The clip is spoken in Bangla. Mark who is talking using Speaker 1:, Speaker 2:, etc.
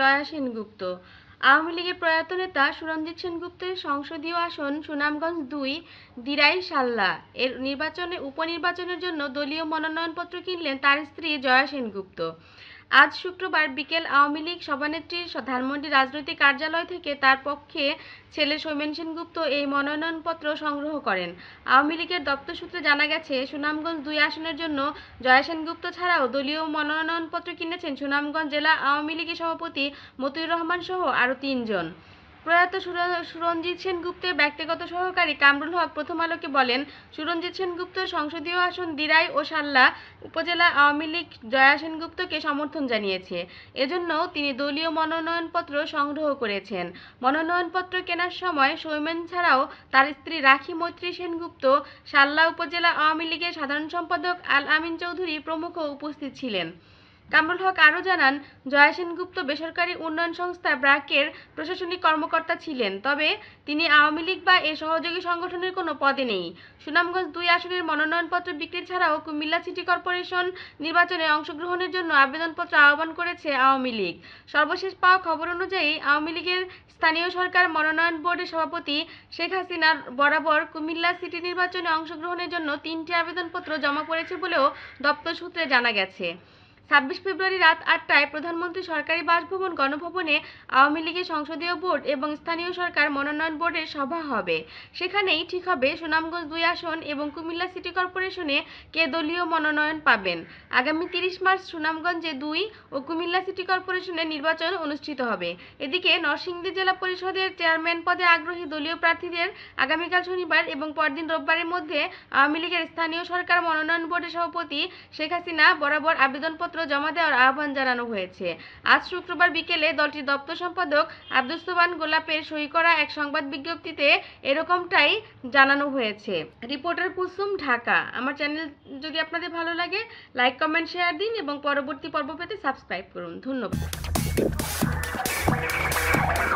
Speaker 1: জয়া সেনগুপ্ত আওয়ামী লীগের প্রয়াত নেতা সুরঞ্জিত সেনগুপ্তের সংসদীয় আসন সুনামগঞ্জ দুই দিরাই সাল্লা এর নির্বাচনে উপনির্বাচনের জন্য দলীয় মনোনয়নপত্র কিনলেন তার স্ত্রী জয়া সেনগুপ্ত আজ শুক্রবার বিকেল আওয়ামী লীগ সভানেত্রীর ধানমন্ডি রাজনৈতিক কার্যালয় থেকে তার পক্ষে ছেলে সৌমেন সেনগুপ্ত এই মনোনয়নপত্র সংগ্রহ করেন আওয়ামী লীগের দপ্তর সূত্রে জানা গেছে সুনামগঞ্জ দুই আসনের জন্য জয়া সেনগুপ্ত ছাড়াও দলীয় মনোনয়নপত্র কিনেছেন সুনামগঞ্জ জেলা আওয়ামী লীগের সভাপতি মতিউর রহমান সহ আরও তিনজন প্রয়াত সুরঞ্জিত সেনগুপ্তের ব্যক্তিগত সহকারী কামরুল হক প্রথম আলোকে বলেন সুরঞ্জিত সেনগুপ্ত সংসদীয় আসন দিরাই ও সাল্লা উপজেলা আওয়ামী লীগ জয়া সেনগুপ্তকে সমর্থন জানিয়েছে এজন্য তিনি দলীয় মনোনয়নপত্র সংগ্রহ করেছেন মনোনয়নপত্র কেনার সময় সৈমেন ছাড়াও তার স্ত্রী রাখি মৈত্রী সেনগুপ্ত সাল্লা উপজেলা আওয়ামী লীগের সাধারণ সম্পাদক আল আমিন চৌধুরী প্রমুখ উপস্থিত ছিলেন কামরুল হক আরও জানান জয়া সেনগুপ্ত বেসরকারি উন্নয়ন সংস্থা ব্র্যাকের প্রশাসনিক কর্মকর্তা ছিলেন তবে তিনি আওয়ামী লীগ বা এ সহযোগী সংগঠনের কোনো পদে নেই সুনামগঞ্জ দুই আসনের মনোনয়নপত্র বিক্রি ছাড়াও কুমিল্লা সিটি কর্পোরেশন নির্বাচনে অংশগ্রহণের জন্য আবেদনপত্র আহ্বান করেছে আওয়ামী লীগ সর্বশেষ পাওয়া খবর অনুযায়ী আওয়ামী লীগের স্থানীয় সরকার মনোনয়ন বোর্ডের সভাপতি শেখ হাসিনার বরাবর কুমিল্লা সিটি নির্বাচনে অংশগ্রহণের জন্য তিনটি আবেদনপত্র জমা করেছে বলেও দপ্তর সূত্রে জানা গেছে ছাব্বিশ ফেব্রুয়ারি রাত আটটায় প্রধানমন্ত্রী সরকারি বাসভবন গণভবনে আওয়ামী লীগের সংসদীয় বোর্ড এবং স্থানীয় সরকার মনোনয়ন বোর্ডের সভা হবে সেখানেই ঠিক হবে সুনামগঞ্জ দুই আসন এবং কুমিল্লা সিটি কর্পোরেশনে কে দলীয় মনোনয়ন পাবেন আগামী তিরিশ মার্চ সুনামগঞ্জে দুই ও কুমিল্লা সিটি কর্পোরেশনের নির্বাচন অনুষ্ঠিত হবে এদিকে নরসিংদী জেলা পরিষদের চেয়ারম্যান পদে আগ্রহী দলীয় প্রার্থীদের আগামীকাল শনিবার এবং পরদিন রোববারের মধ্যে আওয়ামী লীগের স্থানীয় সরকার মনোনয়ন বোর্ডের সভাপতি শেখ হাসিনা বরাবর আবেদনপত্র জমা দেওয়ার আহ্বান জানানো হয়েছে আজ শুক্রবার বিকেলে দলটির দপ্তর সম্পাদক আব্দুস্তান গোলাপের সই করা এক সংবাদ বিজ্ঞপ্তিতে এরকমটাই জানানো হয়েছে রিপোর্টার কুসুম ঢাকা আমার চ্যানেল যদি আপনাদের ভালো লাগে লাইক কমেন্ট শেয়ার দিন এবং পরবর্তী পর্ব পেতে সাবস্ক্রাইব করুন ধন্যবাদ